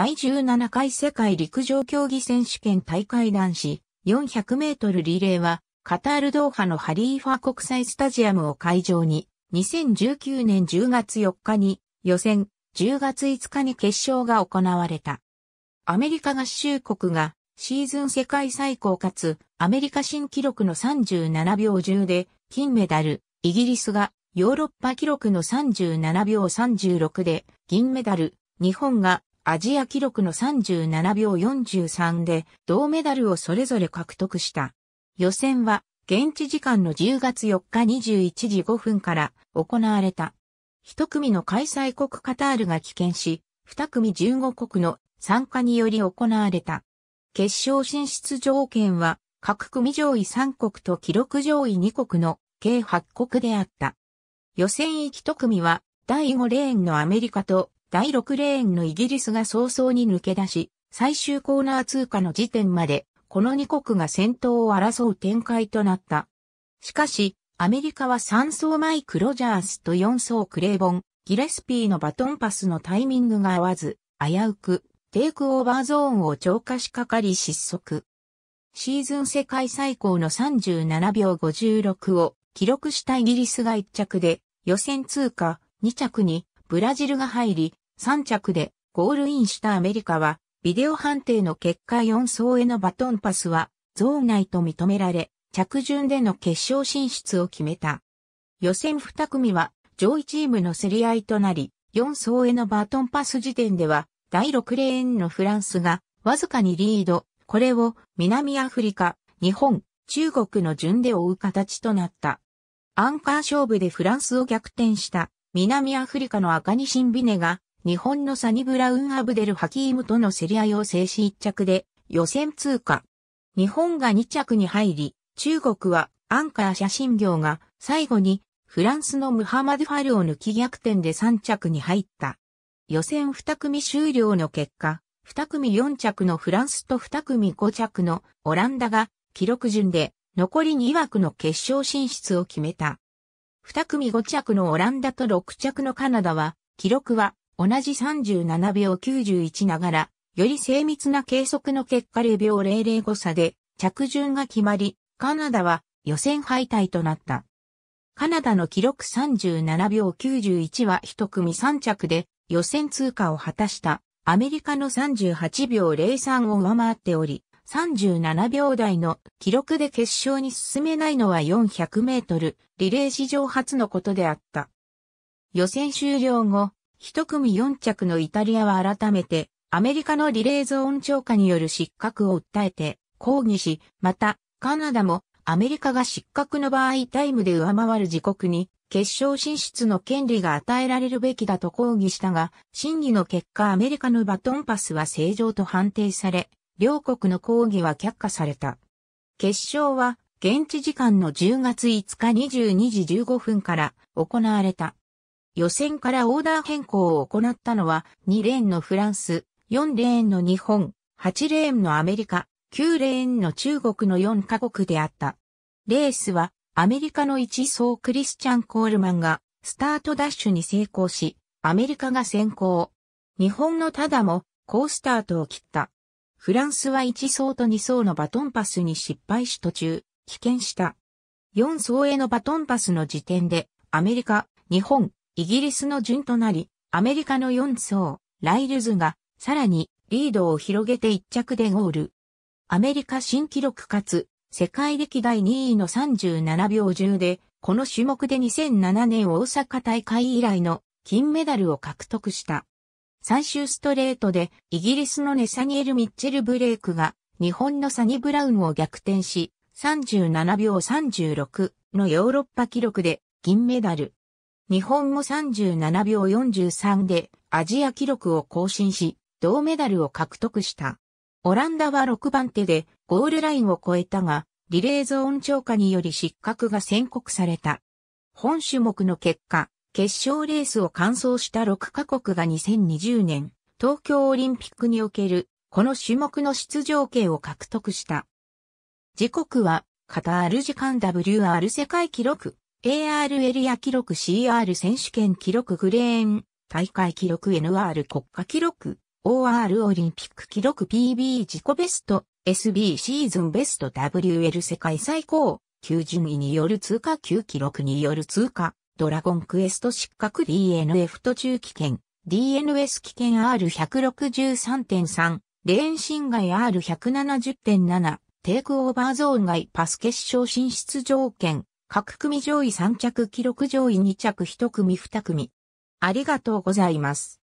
第17回世界陸上競技選手権大会男子400メートルリレーは、カタールドーハのハリーファ国際スタジアムを会場に、2019年10月4日に予選、10月5日に決勝が行われた。アメリカ合衆国がシーズン世界最高かつアメリカ新記録の37秒10で金メダル、イギリスがヨーロッパ記録の37秒36で銀メダル、日本がアジア記録の37秒43で銅メダルをそれぞれ獲得した。予選は現地時間の10月4日21時5分から行われた。一組の開催国カタールが棄権し、二組15国の参加により行われた。決勝進出条件は各組上位3国と記録上位2国の計8国であった。予選1組は第5レーンのアメリカと第6レーンのイギリスが早々に抜け出し、最終コーナー通過の時点まで、この2国が先頭を争う展開となった。しかし、アメリカは3走マイク・ロジャースと4走クレーボン、ギレスピーのバトンパスのタイミングが合わず、危うく、テイクオーバーゾーンを超過しかかり失速。シーズン世界最高の37秒56を記録したイギリスが1着で、予選通過2着にブラジルが入り、3着でゴールインしたアメリカは、ビデオ判定の結果4走へのバトンパスは、ゾーン内と認められ、着順での決勝進出を決めた。予選2組は、上位チームの競り合いとなり、4走へのバトンパス時点では、第6レーンのフランスが、わずかにリード、これを南アフリカ、日本、中国の順で追う形となった。アンカー勝負でフランスを逆転した南アフリカの赤西ンビネが日本のサニブラウン・アブデル・ハキームとの競り合いを制し1着で予選通過。日本が2着に入り、中国はアンカー写真業が最後にフランスのムハマド・ファルを抜き逆転で3着に入った。予選2組終了の結果、2組4着のフランスと2組5着のオランダが記録順で残り2枠の決勝進出を決めた。2組5着のオランダと6着のカナダは記録は同じ37秒91ながら、より精密な計測の結果0秒005差で着順が決まり、カナダは予選敗退となった。カナダの記録37秒91は1組3着で予選通過を果たしたアメリカの38秒03を上回っており、37秒台の記録で決勝に進めないのは400メートルリレー史上初のことであった。予選終了後、一組4着のイタリアは改めて、アメリカのリレーゾーン超過による失格を訴えて、抗議し、また、カナダも、アメリカが失格の場合タイムで上回る時刻に、決勝進出の権利が与えられるべきだと抗議したが、審議の結果アメリカのバトンパスは正常と判定され、両国の抗議は却下された。決勝は、現地時間の10月5日22時15分から行われた。予選からオーダー変更を行ったのは2レーンのフランス、4レーンの日本、8レーンのアメリカ、9レーンの中国の4カ国であった。レースはアメリカの1走クリスチャン・コールマンがスタートダッシュに成功し、アメリカが先行。日本のただも好スタートを切った。フランスは1走と2走のバトンパスに失敗し途中、棄権した。4走へのバトンパスの時点で、アメリカ、日本、イギリスの順となり、アメリカの4層、ライルズが、さらにリードを広げて1着でゴール。アメリカ新記録かつ、世界歴代2位の37秒10で、この種目で2007年大阪大会以来の金メダルを獲得した。最終ストレートでイギリスのネサニエル・ミッチェル・ブレイクが日本のサニブラウンを逆転し37秒36のヨーロッパ記録で銀メダル。日本も37秒43でアジア記録を更新し、銅メダルを獲得した。オランダは6番手でゴールラインを超えたが、リレーゾーン超過により失格が宣告された。本種目の結果、決勝レースを完走した6カ国が2020年、東京オリンピックにおける、この種目の出場権を獲得した。時刻は、カタール時間 WR 世界記録。ARL や記録 CR 選手権記録グレーン、大会記録 NR 国家記録、OR オリンピック記録 PB 自己ベスト、SB シーズンベスト WL 世界最高、9順位による通過級記録による通過、ドラゴンクエスト失格 DNF 途中棄権、DNS 棄権 R163.3、レーン侵害 R170.7、テイクオーバーゾーン外パス決勝進出条件、各組上位3着記録上位2着1組2組。ありがとうございます。